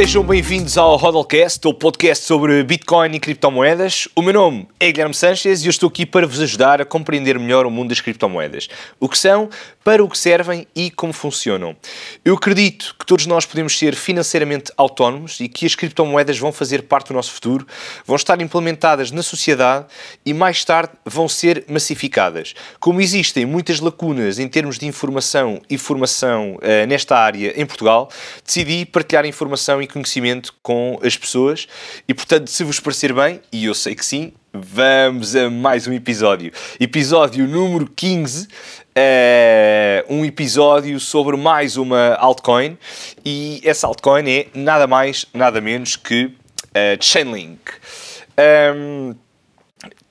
Sejam bem-vindos ao Hodlcast, o podcast sobre Bitcoin e criptomoedas. O meu nome é Guilherme Sanches e eu estou aqui para vos ajudar a compreender melhor o mundo das criptomoedas. O que são, para o que servem e como funcionam. Eu acredito que todos nós podemos ser financeiramente autónomos e que as criptomoedas vão fazer parte do nosso futuro, vão estar implementadas na sociedade e mais tarde vão ser massificadas. Como existem muitas lacunas em termos de informação e formação uh, nesta área em Portugal, decidi partilhar informação e conhecimento com as pessoas e, portanto, se vos parecer bem, e eu sei que sim, Vamos a mais um episódio. Episódio número 15. É um episódio sobre mais uma altcoin. E essa altcoin é nada mais, nada menos que eh, Chainlink. Um,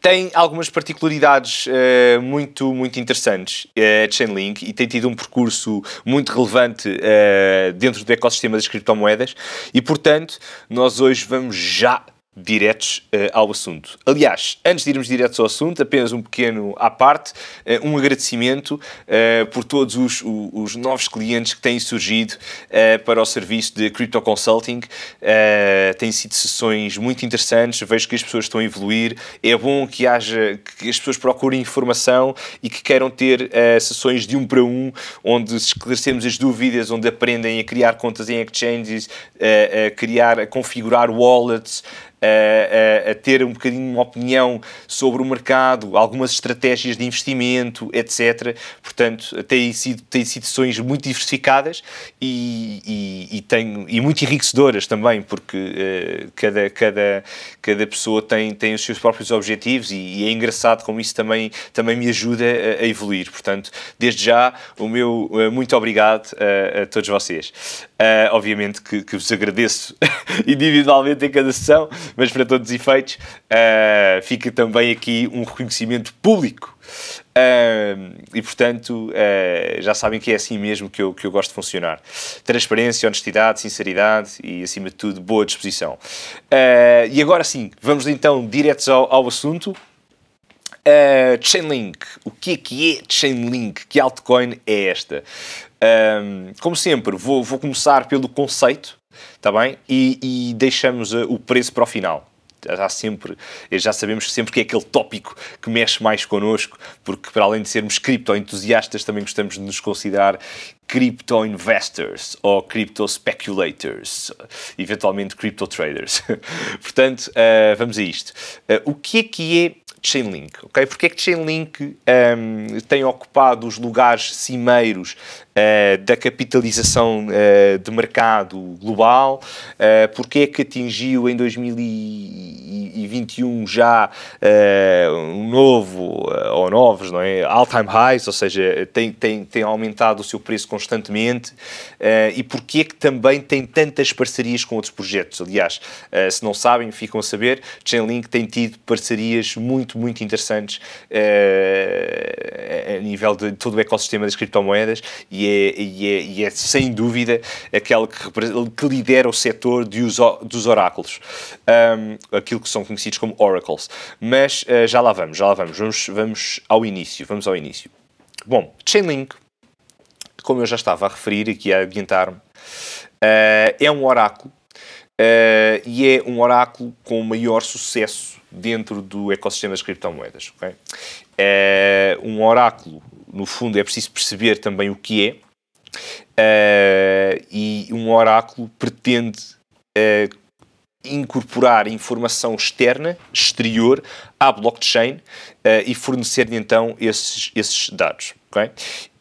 tem algumas particularidades uh, muito, muito interessantes, uh, Chainlink, e tem tido um percurso muito relevante uh, dentro do ecossistema das criptomoedas. E, portanto, nós hoje vamos já diretos uh, ao assunto. Aliás, antes de irmos diretos ao assunto, apenas um pequeno à parte, uh, um agradecimento uh, por todos os, os, novos clientes que têm surgido para o serviço de Crypto Consulting. têm sido sessões muito interessantes, vejo que as pessoas estão a evoluir. É bom que haja que as pessoas procurem informação e que queiram ter sessões de um para um, onde esclarecemos as dúvidas, onde aprendem a criar contas em exchanges, a criar, a configurar wallets a, a, a, ter um bocadinho uma opinião sobre o mercado, algumas estratégias de investimento, etc. Portanto, têm sido, têm sido sessões muito diversificadas e, e, e, tenho, e muito enriquecedoras também, porque uh, cada, cada, cada pessoa tem, tem os seus próprios objetivos e, e é engraçado como isso também, também me ajuda a, a evoluir. Portanto, desde já, o meu eh, muito obrigado a todos vocês. Eh, obviamente que, que vos agradeço individualmente em cada sessão, mas para todos os efeitos, uh, fica também aqui um reconhecimento público. Uh, e portanto, uh, já sabem que é assim mesmo que eu, que eu gosto de funcionar: transparência, honestidade, sinceridade e, acima de tudo, boa disposição. e agora sim, vamos então diretos ao, ao assunto. Chainlink. O que é que é Chainlink? Que altcoin é esta? Um, como sempre, vou, vou começar pelo conceito Está bem? E, e deixamos eh, o preço para o final Já sempre, eh, já sabemos sempre que é aquele tópico que mexe mais connosco, porque para além de sermos criptoentusiastas também gostamos de nos considerar criptoinvestors investors ou cripto-speculators, eventualmente cripto-traders. Portanto, uh, vamos a isto. Uh, o que é que é Chainlink. Okay? Porque é que Chainlink um, tem ocupado os lugares cimeiros uh, da capitalização uh, de mercado global? Uh, eh, porque é que atingiu em 2021 já uh, um novo, ou novos, não é? all-time highs, ou seja, tem, tem, tem aumentado o seu preço constantemente? e porquê é que também tem tantas parcerias com outros projetos? Aliás, se não sabem, ficam a saber, Chainlink tem tido parcerias muito muito, muito interessantes uh, a nível de todo o ecossistema das criptomoedas e é, e é, e é sem dúvida aquele que, que lidera o setor dos, dos oráculos, um, aquilo que são conhecidos como oracles. Mas uh, já lá vamos, já lá vamos. vamos, vamos ao início, vamos ao início. Bom, Chainlink, como eu já estava a referir aqui a adiantar-me, uh, é um oráculo Uh, e é um oráculo com maior sucesso dentro do ecossistema das criptomoedas. Okay? Uh, um oráculo, no fundo, é preciso perceber também o que é, uh, e um oráculo pretende incorporar informação externa, exterior, à blockchain e fornecer-lhe então esses, esses dados. Okay?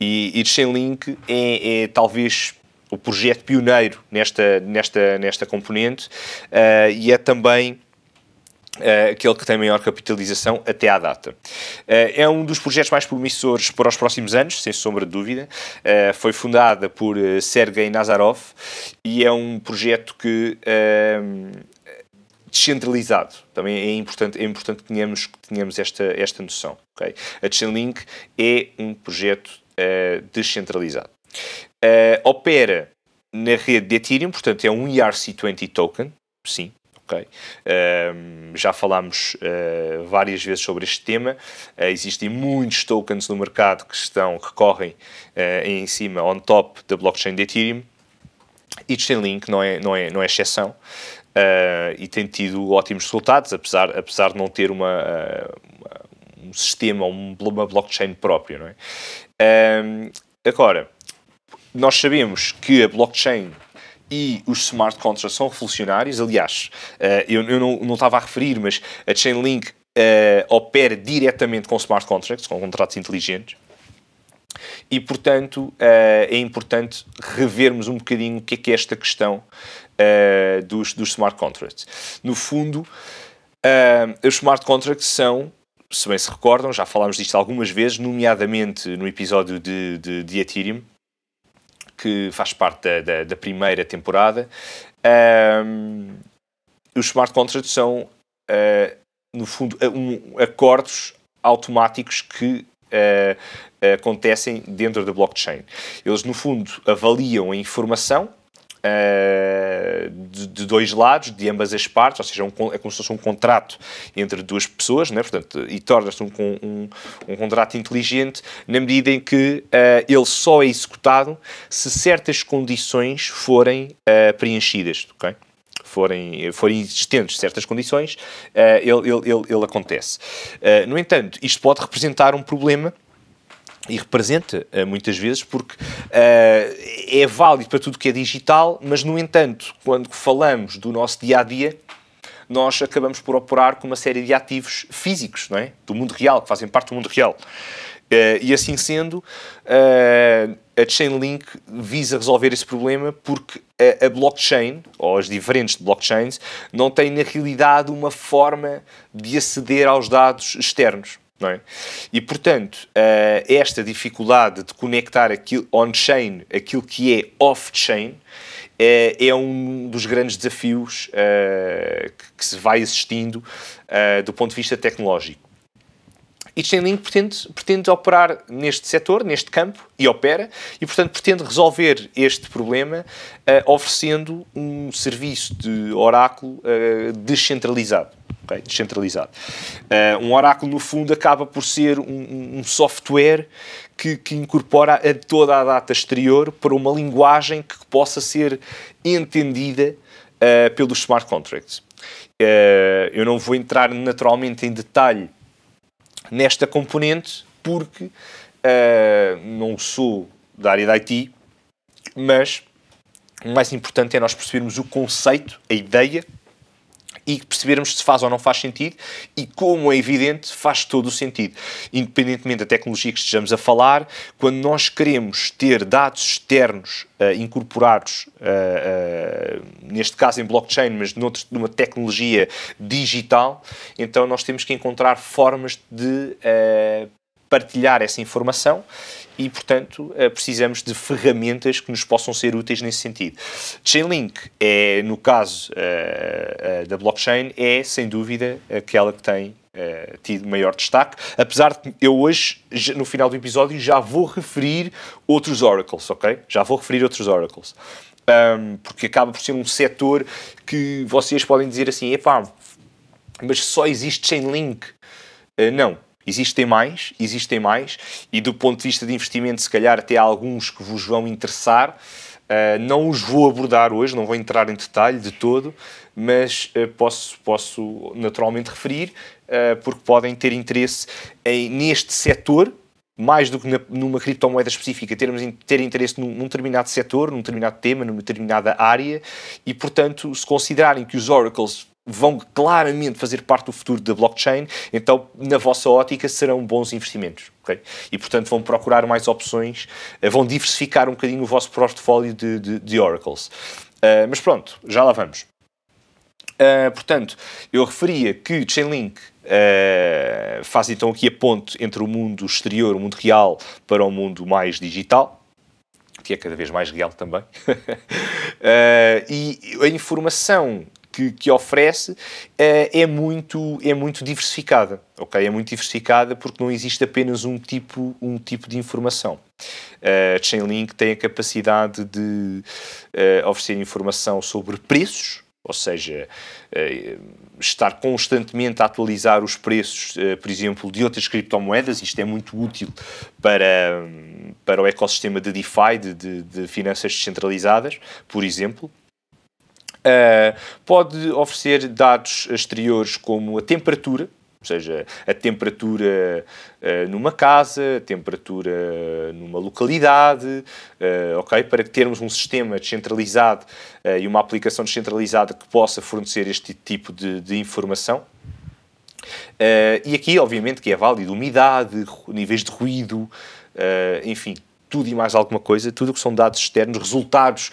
E, e Chainlink é, é talvez o projeto pioneiro nesta, nesta, nesta componente uh, e é também Uh, aquele que tem maior capitalização até à data. Uh, é um dos projetos mais promissores para os próximos anos, sem sombra de dúvida. Uh, foi fundada por Sergei Nazarov e é um projeto que descentralizado. Também é importante, é importante que tenhamos, que tenhamos esta, esta noção. Okay? A Chainlink é um projeto descentralizado. Uh, opera na rede de Ethereum, portanto é um ERC20 token, sim, ok. Uh, já falámos uh, várias vezes sobre este tema. Eh, existem muitos tokens no mercado que estão, que correm em cima, on top da blockchain de Ethereum. E Chainlink não é, não é, não é exceção. e tem tido ótimos resultados, apesar, apesar de não ter uma, uma um sistema, uma blockchain próprio, não é? Ehm, agora, nós sabemos que a blockchain e os smart contracts são revolucionários. Aliás, eh, eu, não, não estava a referir, mas a Chainlink eh, opera diretamente com smart contracts, com contratos inteligentes. E, portanto, eh, é importante revermos um bocadinho o que é, que é esta questão dos, dos smart contracts. No fundo, os smart contracts são se bem se recordam, já falámos disto algumas vezes, nomeadamente no episódio de, de, de Ethereum, que faz parte da, da, da primeira temporada. Um, os smart contracts são, uh, no fundo, um, acordos automáticos que uh, acontecem dentro da blockchain. Eles, no fundo, avaliam a informação uh, de, de, dois lados, de ambas as partes, ou seja, é um, é como se fosse um contrato entre duas pessoas, né? Portanto, e torna-se um, um, um, contrato inteligente na medida em que uh, ele só é executado se certas condições forem uh, preenchidas, ok? forem, forem existentes certas condições, ele, ele, ele, acontece. no entanto, isto pode representar um problema e representa eh, muitas vezes, porque uh, é válido para tudo que é digital, mas no entanto, quando falamos do nosso dia a dia, nós acabamos por operar com uma série de ativos físicos, não é? Do mundo real, que fazem parte do mundo real. Uh, e assim sendo, uh, a Chainlink visa resolver esse problema porque a, a, blockchain, ou as diferentes blockchains, não têm na realidade uma forma de aceder aos dados externos. É? E, portanto, eh, esta dificuldade de conectar aquilo on-chain, aquilo que é off-chain, eh, é um dos grandes desafios eh, que se vai assistindo do ponto de vista tecnológico e Chainlink pretende, pretende operar neste setor, neste campo, e opera, e portanto pretende resolver este problema uh, oferecendo um serviço de oráculo uh, descentralizado. Okay? Descentralizado. Uh, um oráculo, no fundo, acaba por ser um, um software que, que, incorpora a toda a data exterior para uma linguagem que possa ser entendida pelos smart contracts. eu não vou entrar naturalmente em detalhe nesta componente, porque uh, não sou da área da IT, mas o mais importante é nós percebermos o conceito, a ideia e percebermos se faz ou não faz sentido e, como é evidente, faz todo o sentido. Independentemente da tecnologia que estejamos a falar, quando nós queremos ter dados externos uh, incorporados, uh, uh, neste caso em blockchain, mas noutro, numa tecnologia digital, então nós temos que encontrar formas de partilhar essa informação e, portanto, eh, precisamos de ferramentas que nos possam ser úteis nesse sentido. Chainlink é, no caso uh, uh, da blockchain, é sem dúvida aquela que tem uh, tido maior destaque, apesar de eu hoje, no final do episódio, já vou referir outros oracles, ok? Já vou referir outros oracles. Um, porque acaba por ser um setor que vocês podem dizer assim, epá, mas só existe Chainlink. Uh, não, Existem mais, existem mais, e do ponto de vista de investimento, se calhar até há alguns que vos vão interessar. Uh, não os vou abordar hoje, não vou entrar em detalhe de todo, mas uh, posso, posso naturalmente referir, uh, porque podem ter interesse em, neste setor, mais do que na, numa criptomoeda específica, termos, ter interesse num, num, determinado setor, num determinado tema, numa determinada área, e portanto, se considerarem que os oracles vão claramente fazer parte do futuro da blockchain, então, na vossa ótica, serão bons investimentos. Okay? E, portanto, vão procurar mais opções, eh, vão diversificar um bocadinho o vosso portfólio de, de, de oracles. Uh, mas pronto, já lá vamos. Uh, portanto, eu referia que Chainlink uh, faz então aqui a ponte entre o mundo exterior, o mundo real, para o mundo mais digital que é cada vez mais real também. uh, e a informação que, que oferece eh, é muito, é muito diversificada, ok? É muito diversificada porque não existe apenas um tipo, um tipo de informação. A eh, Chainlink tem a capacidade de eh, oferecer informação sobre preços, ou seja, estar constantemente a atualizar os preços, por exemplo, de outras criptomoedas, isto é muito útil para, para o ecossistema de DeFi, de, de, de finanças descentralizadas, por exemplo. Uh, pode oferecer dados exteriores como a temperatura, ou seja, a temperatura uh, numa casa, a temperatura numa localidade, uh, ok? Para termos um sistema descentralizado uh, e uma aplicação descentralizada que possa fornecer este tipo de, de informação. e aqui, obviamente, que é válido umidade, níveis de ruído, enfim, tudo e mais alguma coisa, tudo o que são dados externos, resultados, uh,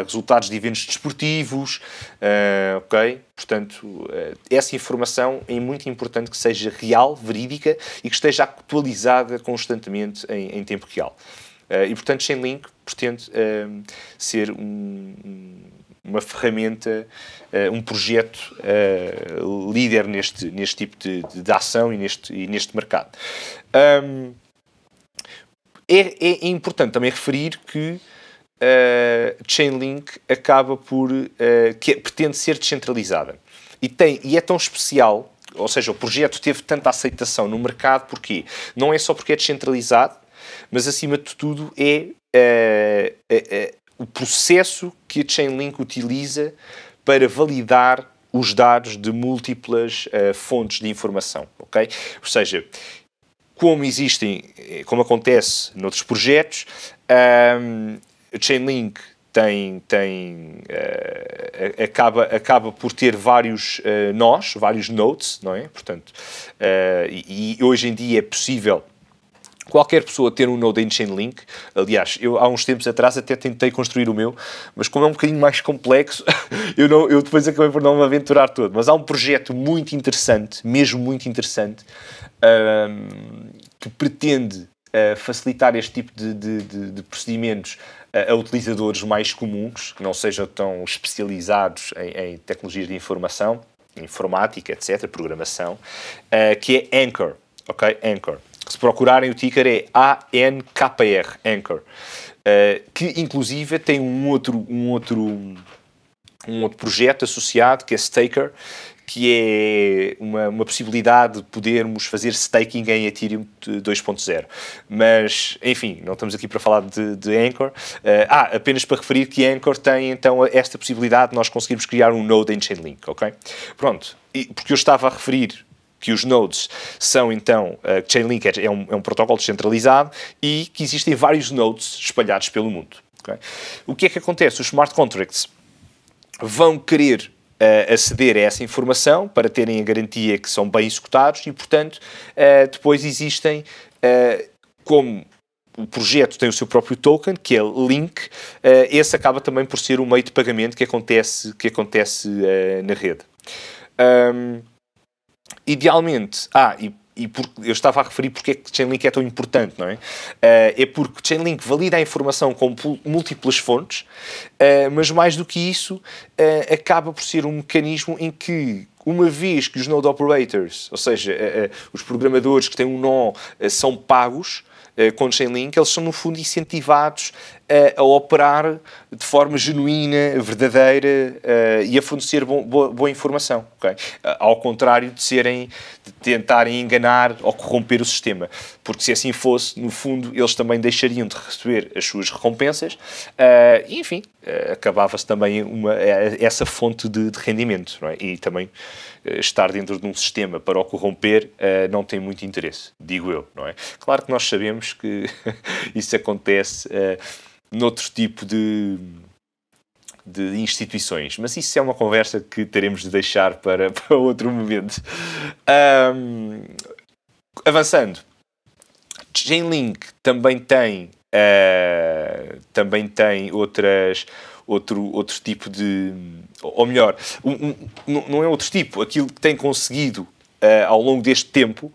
uh, resultados de eventos desportivos, uh, ok? Portanto, essa informação é muito importante que seja real, verídica e que esteja atualizada constantemente em, em tempo real. e, portanto, Chainlink pretende ser um, uma ferramenta, um projeto líder neste, neste tipo de, de, ação e neste, e neste mercado. Um, é, é, importante também referir que uh, Chainlink acaba por. Uh, que é, pretende ser descentralizada. E, tem, e é tão especial, ou seja, o projeto teve tanta aceitação no mercado, porque não é só porque é descentralizado, mas acima de tudo é, eh, o processo que a Chainlink utiliza para validar os dados de múltiplas uh, fontes de informação, ok? Ou seja, como existem, eh, como acontece noutros projetos, um, Chainlink tem, tem uh, acaba, acaba por ter vários uh, nós, vários nodes, não é? Portanto, uh, e, e, hoje em dia é possível qualquer pessoa ter um node em Chainlink. Aliás, eu há uns tempos atrás até tentei construir o meu, mas como é um bocadinho mais complexo, eu, não, eu depois acabei por não me aventurar todo. Mas há um projeto muito interessante, mesmo muito interessante, um, que pretende uh, facilitar este tipo de, de, de, de procedimentos a utilizadores mais comuns, que não sejam tão especializados em, em tecnologias de informação, informática, etc., programação, uh, que é Anchor, ok? Anchor. Se procurarem o ticker é A N K R Anchor, uh, que inclusive tem um outro, um outro um outro projeto associado que é Staker, que é uma, uma possibilidade de podermos fazer staking em Ethereum 2.0. Mas, enfim, não estamos aqui para falar de, de Anchor. Uh, ah, apenas para referir que Anchor tem então esta possibilidade de nós conseguirmos criar um node em Chainlink, ok? Pronto, e, porque eu estava a referir que os nodes são então, uh, Chainlink é, é um, é um protocolo descentralizado e que existem vários nodes espalhados pelo mundo. Okay? O que é que acontece? Os smart contracts vão querer uh, aceder a essa informação para terem a garantia que são bem executados e, portanto, uh, depois existem, uh, como o projeto tem o seu próprio token, que é Link, eh, esse acaba também por ser o um meio de pagamento que acontece, que acontece na rede. Um, idealmente, ah, e e por, eu estava a referir porque é que Chainlink é tão importante, não é? Uh, é porque Chainlink valida a informação com múltiplas fontes, uh, mas mais do que isso, uh, acaba por ser um mecanismo em que uma vez que os node operators, ou seja, os programadores que têm um nó, são pagos com Chainlink, eles são no fundo incentivados a, a operar de forma genuína, verdadeira uh, e a fornecer bom, boa, boa, informação, okay? uh, ao contrário de serem de tentarem enganar ou corromper o sistema, porque se assim fosse, no fundo, eles também deixariam de receber as suas recompensas eh, e, enfim, acabava-se também uma, essa fonte de, de rendimento, é? E também estar dentro de um sistema para o corromper não tem muito interesse, digo eu, não é? Claro que nós sabemos que isso acontece noutro tipo de, de instituições. Mas isso é uma conversa que teremos de deixar para, para outro momento. Um, avançando, Chainlink também tem, uh, também tem outras outro, outro tipo de. Ou melhor, um, um, não é outro tipo. Aquilo que tem conseguido uh, ao longo deste tempo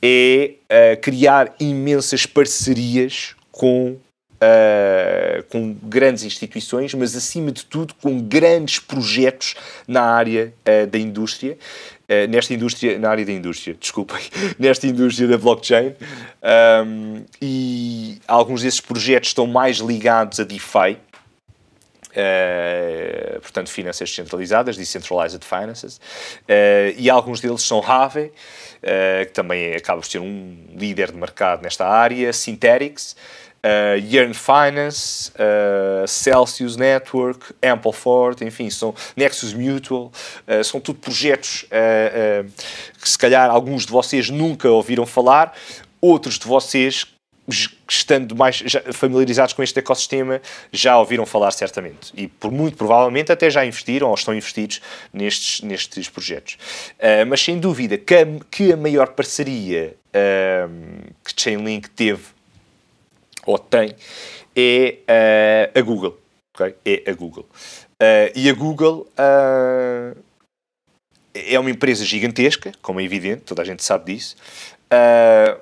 é uh, criar imensas parcerias com Uh, com grandes instituições, mas acima de tudo com grandes projetos na área uh, da indústria, uh, nesta indústria, na área da indústria, desculpem, nesta indústria da blockchain, um, e alguns desses projetos estão mais ligados a DeFi, Uh, portanto, finanças descentralizadas, Decentralized Finances, uh, e alguns deles são Rave, uh, que também acaba por ser um líder de mercado nesta área, Synthetics, uh, eh, Yearn Finance, uh, Celsius Network, Ampleford, enfim, são Nexus Mutual, uh, são tudo projetos que se calhar alguns de vocês nunca ouviram falar, outros de vocês estando mais familiarizados com este ecossistema, já ouviram falar certamente. E por muito provavelmente até já investiram ou estão investidos nestes, nestes projetos. Uh, mas sem dúvida que a, que a maior parceria uh, que Chainlink teve ou tem, é uh, a Google. Okay? É a Google. Uh, e a Google uh, é uma empresa gigantesca, como é evidente, toda a gente sabe disso,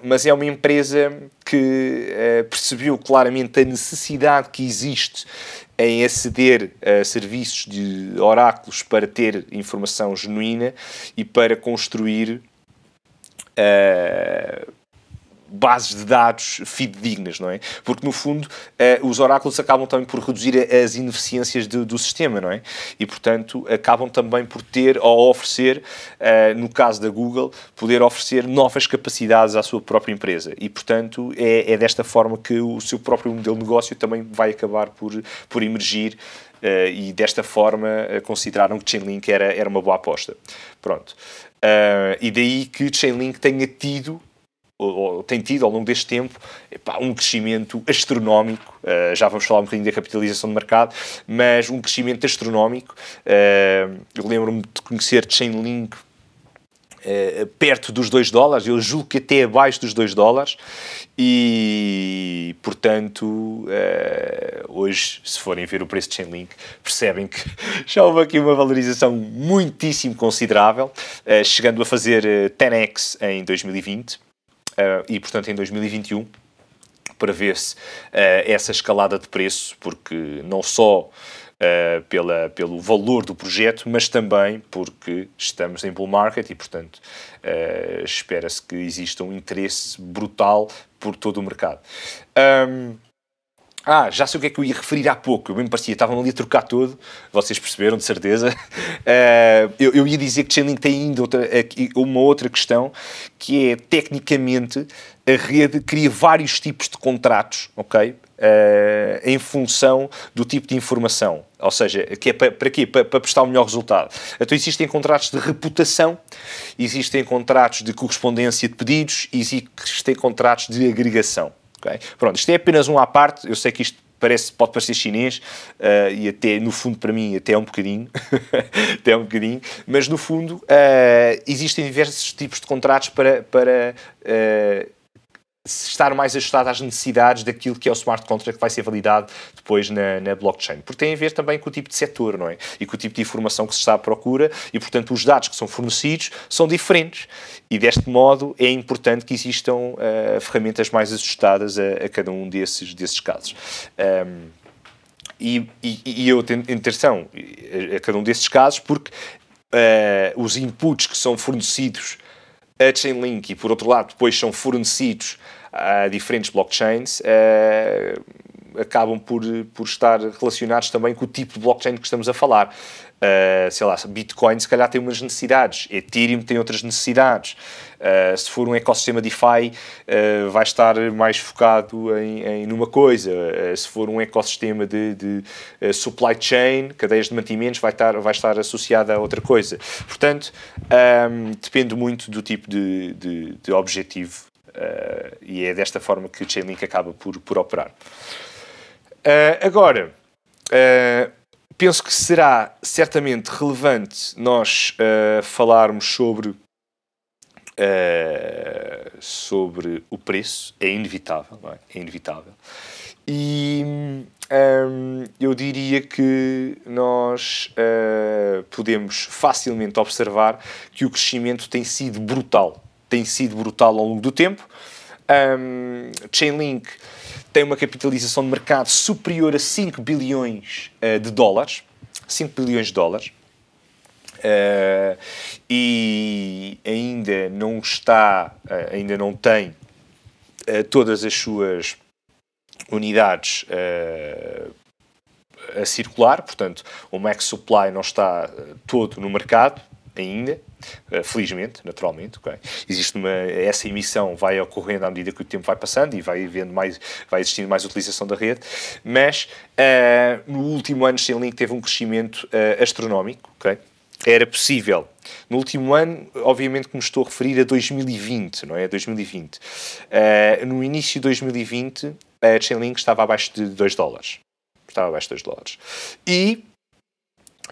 mas é uma empresa que percebeu claramente a necessidade que existe em aceder a serviços de oráculos para ter informação genuína e para construir Uh, bases de dados fidedignas, não é? Porque, no fundo, eh, os oráculos acabam também por reduzir as ineficiências de, do sistema, não é? E, portanto, acabam também por ter ou oferecer, eh, no caso da Google, poder oferecer novas capacidades à sua própria empresa. E, portanto, é, é desta forma que o seu próprio modelo de negócio também vai acabar por, por emergir Uh, e desta forma uh, consideraram que Chainlink era, era uma boa aposta. Pronto. Uh, e daí que Chainlink tenha tido ou, tem tido ao longo deste tempo epá, um crescimento astronómico. Uh, já vamos falar um bocadinho da capitalização de mercado, mas um crescimento astronómico. Uh, eu lembro-me de conhecer Chainlink uh, perto dos 2 dólares, eu julgo que até abaixo dos 2 dólares, e portanto, hoje, se forem ver o preço de Chainlink, percebem que já houve aqui uma valorização muitíssimo considerável, chegando a fazer 10x em 2020. Eh, e, portanto, em 2021 prevê-se eh, essa escalada de preço, porque não só Uh, pela, pelo valor do projeto, mas também porque estamos em bull market e, portanto, uh, espera-se que exista um interesse brutal por todo o mercado. Um, ah, já sei o que é que eu ia referir há pouco. Eu me parecia, estavam ali a trocar tudo. Vocês perceberam, de certeza. Uh, eu, eu, ia dizer que Chainlink tem ainda outra, uma outra questão, que é, tecnicamente, a rede cria vários tipos de contratos, ok? Uh, em função do tipo de informação. Ou seja, que é para, para quê? Para, para prestar o um melhor resultado. Então existem contratos de reputação, existem contratos de correspondência de pedidos, existem contratos de agregação bem Pronto, isto é apenas um à parte, eu sei que isto parece, pode parecer chinês uh, e até, no fundo, para mim, até é um bocadinho, até é um bocadinho, mas no fundo uh, existem diversos tipos de contratos para, para uh, estar mais ajustado às necessidades daquilo que é o smart contract que vai ser validado depois na, na, blockchain. Porque tem a ver também com o tipo de setor, não é? E com o tipo de informação que se está à procura e, portanto, os dados que são fornecidos são diferentes. E, deste modo, é importante que existam uh, ferramentas mais ajustadas a, a, cada um desses, desses casos. Um, e, e, e eu tenho interação a, a cada um desses casos porque uh, os inputs que são fornecidos a Chainlink e, por outro lado, depois são fornecidos a diferentes blockchains, eh, acabam por, por estar relacionados também com o tipo de blockchain que estamos a falar. Uh, sei lá, Bitcoin se calhar tem umas necessidades, Ethereum tem outras necessidades. Uh, se for um ecossistema DeFi, uh, vai estar mais focado em, em numa coisa. se for um ecossistema de, de supply chain, cadeias de mantimentos, vai estar, vai estar associada a outra coisa. Portanto, um, ehm, depende muito do tipo de, de, de objetivo e é desta forma que o Chainlink acaba por, por operar. agora, penso que será certamente relevante nós uh, falarmos sobre, uh, sobre o preço, é inevitável, é? é? inevitável. E um, ehm, eu diria que nós uh, podemos facilmente observar que o crescimento tem sido brutal, tem sido brutal ao longo do tempo. Um, ehm, Chainlink tem uma capitalização de mercado superior a 5 bilhões uh, de dólares. 5 bilhões de dólares. Uh, e ainda não está, uh, ainda não tem todas as suas unidades a circular, portanto, o Max Supply não está todo no mercado, ainda, eh, felizmente, naturalmente. Okay? Existe uma, essa emissão vai ocorrendo à medida que o tempo vai passando e vai vendo mais, vai existindo mais utilização da rede, mas uh, no último ano Chainlink teve um crescimento uh, astronómico, okay? era possível. No último ano, obviamente como estou a referir a 2020, não é? 2020. Uh, no início de 2020, a Chainlink estava abaixo de 2 dólares. Estava abaixo de 2 dólares. E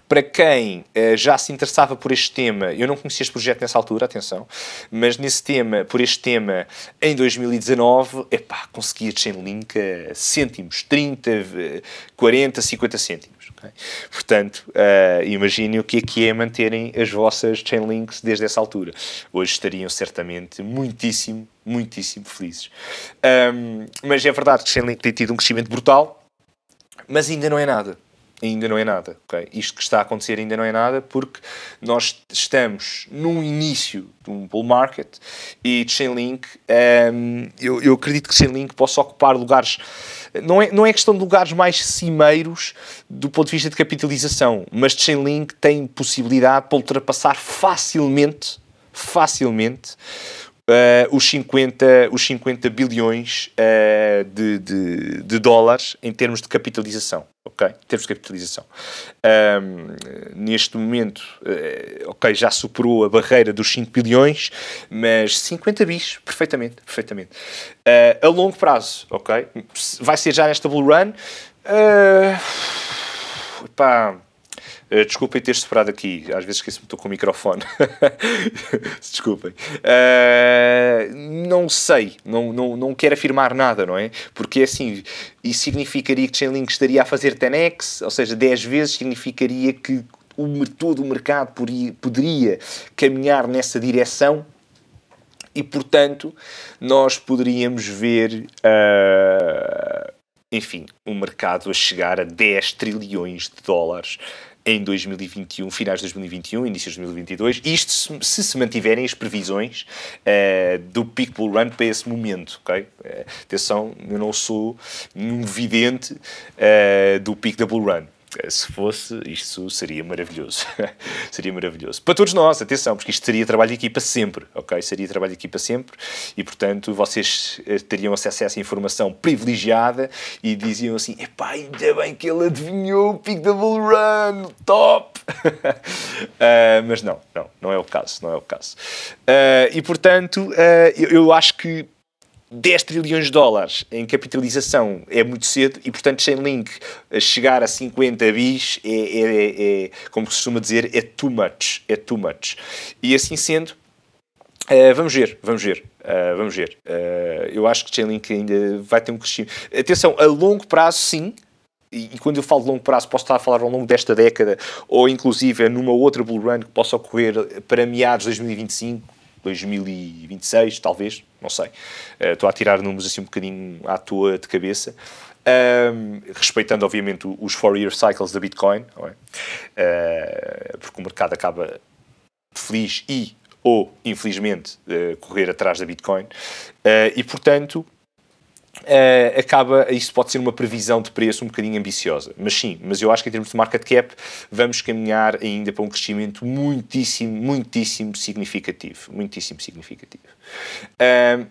para quem uh, já se interessava por este tema, eu não conhecia este projeto nessa altura, atenção, mas nesse tema, por este tema, em 2019, epá, conseguia Chainlink a cêntimos, 30, 40, 50 cêntimos. Okay? Portanto, uh, eh, imaginem o que é que é manterem as vossas Chainlinks desde essa altura. Hoje estariam certamente muitíssimo, muitíssimo felizes. Um, mas é verdade que Chainlink tem tido um crescimento brutal, mas ainda não é nada ainda não é nada. Okay? Isto que está a acontecer ainda não é nada porque nós estamos no início de um bull market e Chainlink, um, ehm, eu, eu acredito que Chainlink possa ocupar lugares. Não é, não é questão de lugares mais cimeiros do ponto de vista de capitalização, mas Chainlink tem possibilidade para ultrapassar facilmente, facilmente, uh, os, 50, os 50 bilhões uh, de, de, de, dólares em termos de capitalização. Ok, termos de capitalização. Um, neste momento, uh, ok, já superou a barreira dos 5 bilhões, mas 50 bis, perfeitamente, perfeitamente. a longo prazo, ok, vai ser já nesta bull run, pá, eh, desculpem ter separado aqui, às vezes esqueço-me, estou com o microfone. desculpem. Uh, não sei, não, não, não quero afirmar nada, não é? Porque assim, isso significaria que Chainlink estaria a fazer 10x, ou seja, 10 vezes, significaria que o, todo o mercado poria, poderia caminhar nessa direção e, portanto, nós poderíamos ver. Uh, enfim, o um mercado a chegar a 10 trilhões de dólares em 2021, finais de 2021, início de 2022, isto se se, se mantiverem as previsões uh, do Peak Bull Run para esse momento, ok? Uh, atenção, eu não sou um vidente uh, do Peak da Bull Run, eh, se fosse, isto seria maravilhoso. seria maravilhoso. Para todos nós, atenção, porque isto seria trabalho de equipa sempre, ok? Seria trabalho de equipa sempre e, portanto, vocês eh, teriam acesso a essa informação privilegiada e diziam assim: epá, ainda bem que ele adivinhou o Pick Double Run, top! uh, mas não, não, não é o caso, não é o caso. Uh, e, portanto, uh, eu, eu acho que 10 trilhões de dólares em capitalização é muito cedo e, portanto, sem link, chegar a 50 bis é, é, é, é como se costuma dizer, é too much. É too much. E assim sendo, Uh, vamos ver, vamos ver, uh, vamos ver. Uh, eu acho que Chainlink ainda vai ter um crescimento. Atenção, a longo prazo, sim. E, e quando eu falo de longo prazo, posso estar a falar ao longo desta década ou inclusive numa outra bull run que possa ocorrer para meados de 2025, 2026, talvez, não sei. Eh, estou a tirar números assim um bocadinho à toa de cabeça. Um, respeitando, obviamente, os four-year cycles da Bitcoin, é? uh, porque o mercado acaba feliz e ou, infelizmente, uh, correr atrás da Bitcoin. Uh, e, portanto, uh, acaba, isso pode ser uma previsão de preço um bocadinho ambiciosa, mas sim, mas eu acho que em termos de market cap vamos caminhar ainda para um crescimento muitíssimo, muitíssimo significativo, muitíssimo significativo. Uh,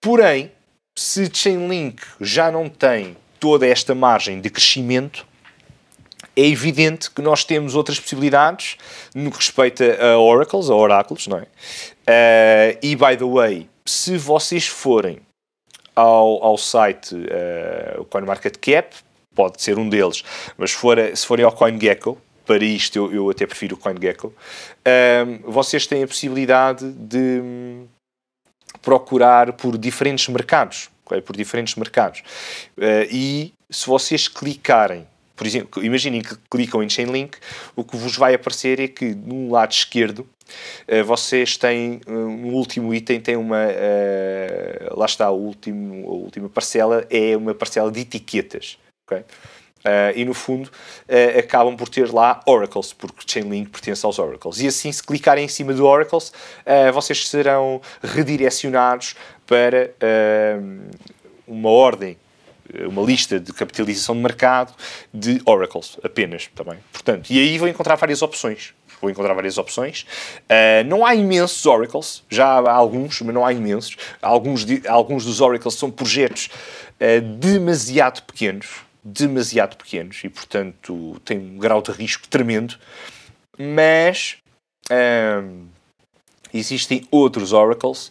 porém, se Chainlink já não tem toda esta margem de crescimento, é evidente que nós temos outras possibilidades no que respeita a oracles, a oráculos, não é? Uh, e, by the way, se vocês forem ao, ao site uh, CoinMarketCap, pode ser um deles, mas for, se forem ao CoinGecko, para isto eu, eu até prefiro o CoinGecko, uh, vocês têm a possibilidade de hum, procurar por diferentes mercados, por diferentes mercados. Uh, e se vocês clicarem por exemplo, imaginem que clicam em Chainlink, o que vos vai aparecer é que no lado esquerdo eh, vocês têm, no eh, último item, tem uma, eh, lá está, o último, a última parcela é uma parcela de etiquetas, ok? Uh, e no fundo uh, acabam por ter lá Oracles, porque Chainlink pertence aos Oracles. E assim, se clicarem em cima do Oracles, uh, vocês serão redirecionados para uma ordem, uma lista de capitalização de mercado de Oracles apenas também. Portanto, e aí vão encontrar várias opções vou encontrar várias opções. Uh, não há imensos oracles, já há alguns, mas não há imensos. Alguns, de, alguns dos oracles são projetos uh, demasiado pequenos, demasiado pequenos, e portanto tem um grau de risco tremendo. Mas... Uh, existem outros oracles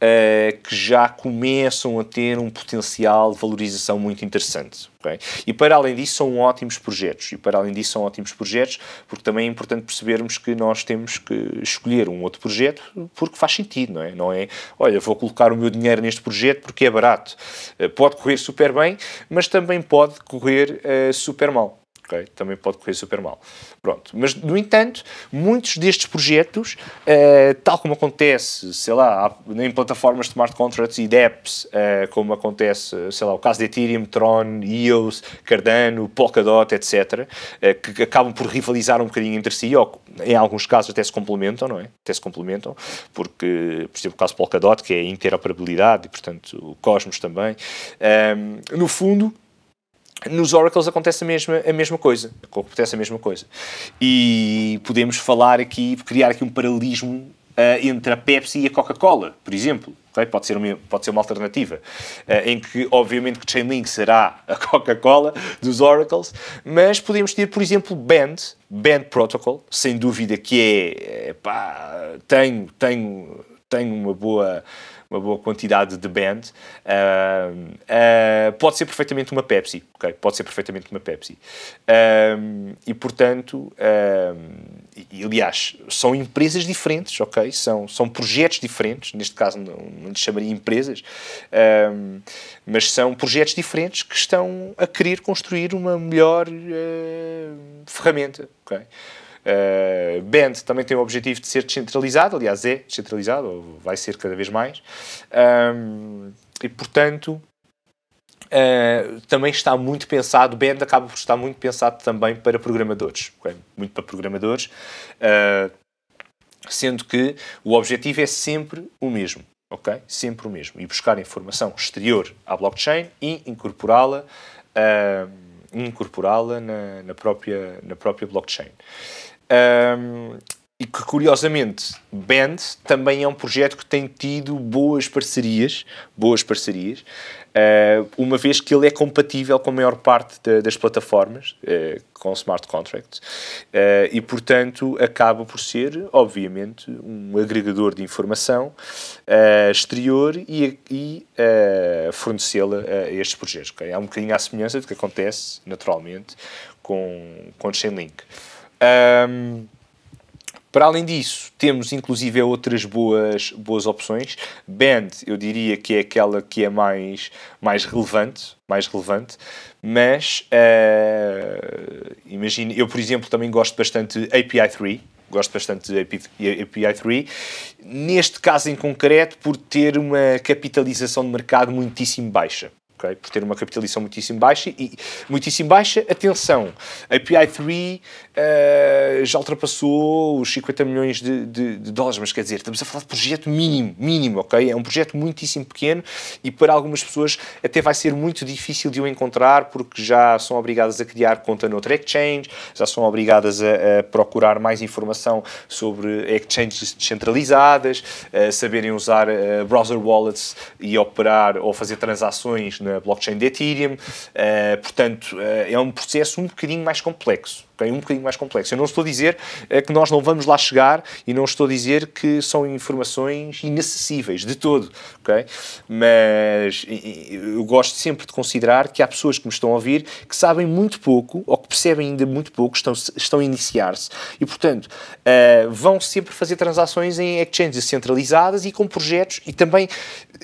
uh, que já começam a ter um potencial de valorização muito interessante. Okay? E para além disso são ótimos projetos. E para além disso são ótimos projetos, porque também é importante percebermos que nós temos que escolher um outro projeto porque faz sentido, não é? Não é, olha, vou colocar o meu dinheiro neste projeto porque é barato. Uh, pode correr super bem, mas também pode correr uh, super mal. Okay? Também pode correr super mal. Pronto. Mas, no entanto, muitos destes projetos, uh, tal como acontece, sei lá, em plataformas de smart contracts e dApps, uh, como acontece, sei lá, o caso de Ethereum, Tron, EOS, Cardano, Polkadot, etc., uh, eh, que acabam por rivalizar um bocadinho entre si, ou em alguns casos até se complementam, não é? Até se complementam, porque, por exemplo, o caso Polkadot, que é a interoperabilidade, e, portanto, o Cosmos também, um, ehm, no fundo, nos Oracles acontece a mesma, a mesma coisa. Acontece a mesma coisa. E podemos falar aqui, criar aqui um paralelismo uh, entre a Pepsi e a Coca-Cola, por exemplo. Okay? Pode, ser uma, pode ser uma alternativa. Uh, em que, obviamente, que Chainlink será a Coca-Cola dos Oracles, mas podemos ter, por exemplo, Band, Band Protocol, sem dúvida que é. Pá, tenho, tenho, tenho uma boa uma boa quantidade de Band, uh, uh, pode ser perfeitamente uma Pepsi, ok? Pode ser perfeitamente uma Pepsi. Ah, e, portanto, e, aliás, são empresas diferentes, ok? São, são projetos diferentes, neste caso não, não lhes chamaria empresas, mas são projetos diferentes que estão a querer construir uma melhor uh, ferramenta, ok? Eh, Band também tem o objetivo de ser descentralizado, aliás, é descentralizado, ou vai ser cada vez mais. Um, e, portanto, Uh, também está muito pensado, Band acaba por estar muito pensado também para programadores, muito para programadores, uh, sendo que o objetivo é sempre o mesmo, ok? Sempre o mesmo. E buscar informação exterior à blockchain e incorporá-la uh, incorporá-la na, na, própria, na própria blockchain. Um, e que curiosamente Band também é um projeto que tem tido boas parcerias, boas parcerias, uh, uma vez que ele é compatível com a maior parte de, das plataformas uh, com smart contracts uh, e portanto acaba por ser obviamente um agregador de informação exterior e, e fornecê-la a estes projetos. Okay? É um bocadinho à semelhança do que acontece naturalmente com com Chainlink. Um, para além disso, temos inclusive outras boas, boas opções. Band, eu diria que é aquela que é mais, mais relevante, mais relevante. Mas uh, eu por exemplo também gosto bastante de API 3. Gosto bastante de API 3. Neste caso em concreto, por ter uma capitalização de mercado muitíssimo baixa okay? por ter uma capitalização muitíssimo baixa e muitíssimo baixa. Atenção, a PI3 uh, eh, já ultrapassou os 50 milhões de, de, de, dólares, mas quer dizer, estamos a falar de projeto mínimo, mínimo, ok? É um projeto muitíssimo pequeno e para algumas pessoas até vai ser muito difícil de o encontrar porque já são obrigadas a criar conta noutra exchange, já são obrigadas a, a procurar mais informação sobre exchanges descentralizadas, a saberem usar eh, browser wallets e operar ou fazer transações na na blockchain de Ethereum. Eh, portanto, eh, é um processo um bocadinho mais complexo é um bocadinho mais complexo. Eu não estou a dizer eh, que nós não vamos lá chegar e não estou a dizer que são informações inacessíveis de todo, ok? Mas eu gosto sempre de considerar que há pessoas que me estão a ouvir que sabem muito pouco ou que percebem ainda muito pouco, estão, estão a iniciar-se e, portanto, uh, vão sempre fazer transações em exchanges centralizadas e com projetos e também,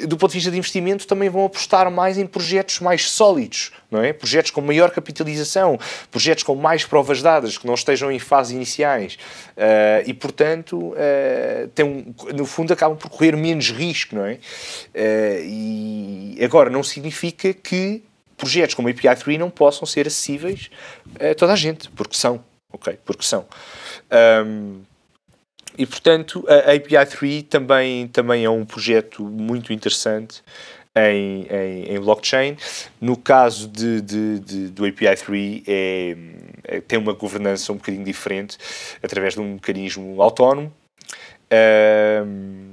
do ponto de vista de investimento, também vão apostar mais em projetos mais sólidos, não é? Projetos com maior capitalização, projetos com mais provas de dadas, que não estejam em fases iniciais uh, e, portanto, uh, tem um, no fundo acabam por correr menos risco, não é? Uh, e agora, não significa que projetos como a API3 não possam ser acessíveis a toda a gente, porque são, ok? Porque são. Um, e, portanto, a API3 também, também é um projeto muito interessante em, em, em blockchain. No caso de, de, de, do API-3, é, é, tem uma governança um bocadinho diferente, através de um mecanismo autónomo. Um,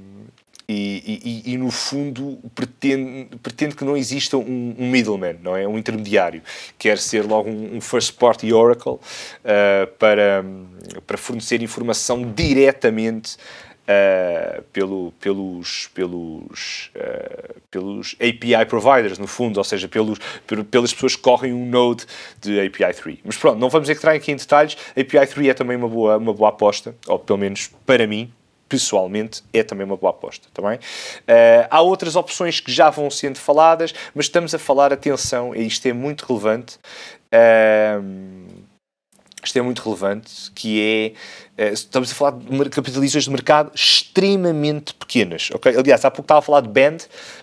e, e, e, no fundo pretende, pretende que não exista um, um, middleman, não é? um intermediário. Quer ser logo um, um first party oracle uh, para, para fornecer informação diretamente uh, pelo, pelos, pelos, uh, pelos API providers, no fundo, ou seja, pelos, pelas pessoas que correm um node de API 3. Mas pronto, não vamos entrar aqui em detalhes. API 3 é também uma boa, uma boa aposta, ou pelo menos para mim, pessoalmente é também uma boa aposta, tá bem? Uh, há outras opções que já vão sendo faladas, mas estamos a falar, atenção, e isto é muito relevante, uh, que isto é muito relevante, que é, eh, estamos a falar de capitalizações de mercado extremamente pequenas, ok? Aliás, há pouco estava a falar de Band,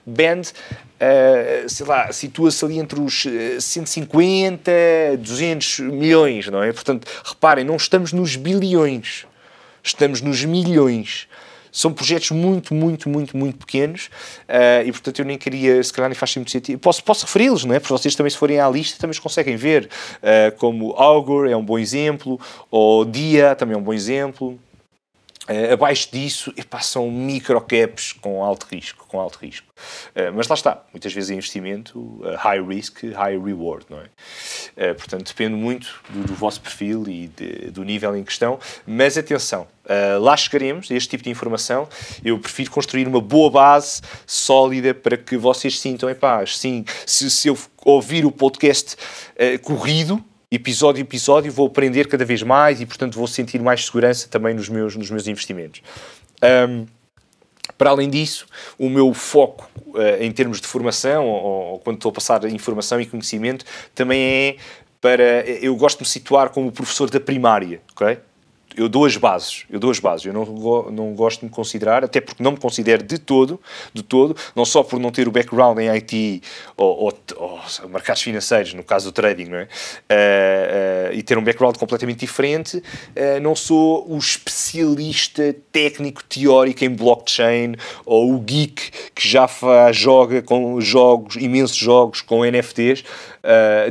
Band, uh, sei lá, situa-se ali entre os 150, eh, 200 milhões, não é? Portanto, reparem, não estamos nos bilhões, estamos nos milhões. São projetos muito, muito, muito, muito pequenos uh, e, portanto, eu nem queria, se calhar nem faz muito sentido. Posso, posso referi-los, não é? Porque vocês também, se forem à lista, também os conseguem ver. Uh, como Augur é um bom exemplo, ou Dia também é um bom exemplo. Uh, abaixo disso, passam microcaps com alto risco, com alto risco. Uh, mas lá está, muitas vezes é investimento uh, high risk, high reward, não é? portanto, depende muito do, do vosso perfil e de, do nível em questão, mas atenção, lá chegaremos, este tipo de informação, eu prefiro construir uma boa base sólida para que vocês sintam em paz. Sim, se, se eu ouvir o podcast corrido, episódio a episódio, vou aprender cada vez mais e, portanto, vou sentir mais segurança também nos meus, nos meus investimentos. Um, para além disso, o meu foco uh, em termos de formação, ou, ou, quando estou a passar informação e conhecimento, também é para. Eu gosto de me situar como professor da primária, ok? eu dou as bases, eu dou as bases, eu não, não gosto de me considerar, até porque não me considero de todo, de todo, não só por não ter o background em IT ou, ou, ou mercados financeiros, no caso do trading, não é? Uh, uh, e ter um background completamente diferente, uh, não sou o especialista técnico teórico em blockchain ou o geek que já faz, joga com jogos, imensos jogos com NFTs,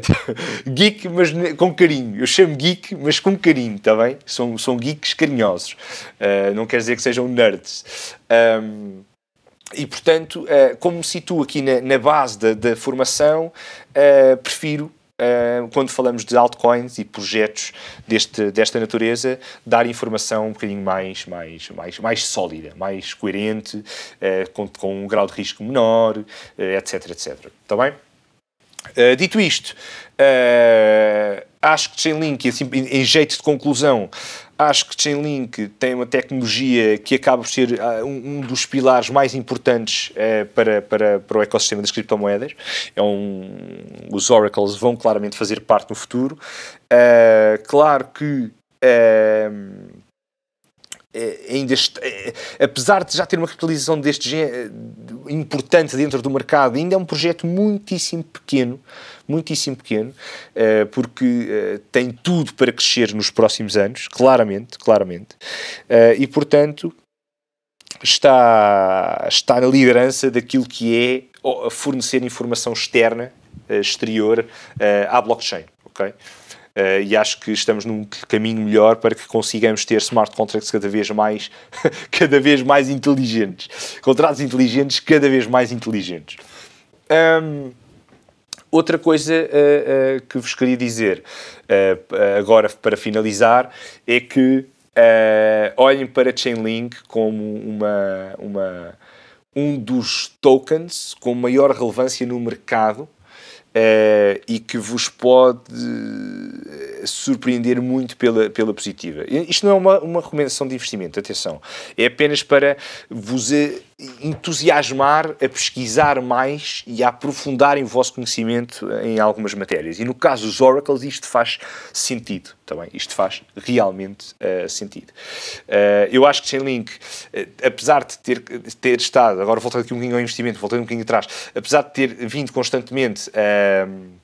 geek mas com carinho, eu chamo geek mas com carinho, está bem? São, são são geeks carinhosos. Uh, não quer dizer que sejam nerds. Um, e, portanto, uh, como me situo aqui na, na base da, da formação, uh, prefiro Uh, quando falamos de altcoins e projetos deste, desta natureza, dar informação um bocadinho mais, mais, mais, mais sólida, mais coerente, uh, com, com um grau de risco menor, uh, etc, etc. Está bem? dito isto, acho que Chainlink, assim, em jeito de conclusão, Acho que Chainlink tem uma tecnologia que acaba por ser ah, um, dos pilares mais importantes eh, para, para, para o ecossistema das criptomoedas. É um, os oracles vão claramente fazer parte no futuro. Uh, claro que uh, ainda apesar de já ter uma capitalização deste importante dentro do mercado, ainda é um projeto muitíssimo pequeno muitíssimo pequeno, eh, porque eh, tem tudo para crescer nos próximos anos, claramente, claramente. Eh, e, portanto, está, está na liderança daquilo que é fornecer informação externa, exterior, à blockchain, ok? Uh, e acho que estamos num caminho melhor para que consigamos ter smart contracts cada vez mais cada vez mais inteligentes contratos inteligentes cada vez mais inteligentes um, Outra coisa uh, uh, que vos queria dizer, uh, agora para finalizar, é que olhem para Chainlink como uma, uma, um dos tokens com maior relevância no mercado Uh, e que vos pode surpreender muito pela, pela positiva. Isto não é uma, uma recomendação de investimento, atenção. É apenas para vos entusiasmar a pesquisar mais e a aprofundar em vosso conhecimento em algumas matérias. E no caso dos Oracles, isto faz sentido. também Isto faz realmente uh, sentido. Uh, eu acho que Chainlink, uh, apesar de ter, ter estado, agora voltando aqui um bocadinho ao investimento, voltando um bocadinho atrás, apesar de ter vindo constantemente. Uh,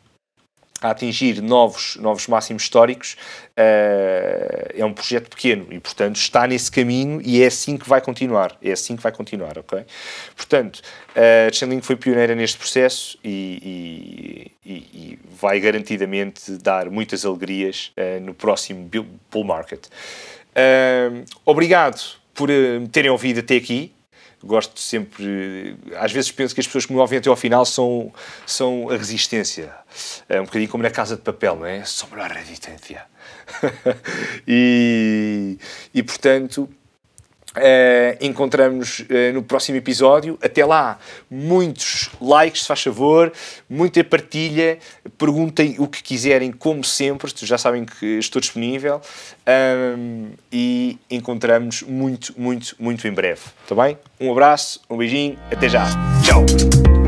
a atingir novos, novos máximos históricos, uh, é um projeto pequeno e, portanto, está nesse caminho e é assim que vai continuar. É assim que vai continuar, ok? Portanto, a uh, Chainlink foi pioneira neste processo e, e, e, vai garantidamente dar muitas alegrias uh, no próximo bull market. Eh, obrigado por me terem ouvido até aqui gosto sempre. Às vezes penso que as pessoas que me ouvem até ao final são, são a resistência. É um bocadinho como na casa de papel, não é? Sobre a resistência. e, e, portanto, Uh, encontramos uh, no próximo episódio. Até lá, muitos likes, se faz favor, muita partilha, perguntem o que quiserem, como sempre, já sabem que estou disponível. Um, e encontramos muito, muito, muito em breve. Está bem? Um abraço, um beijinho, até já. Tchau!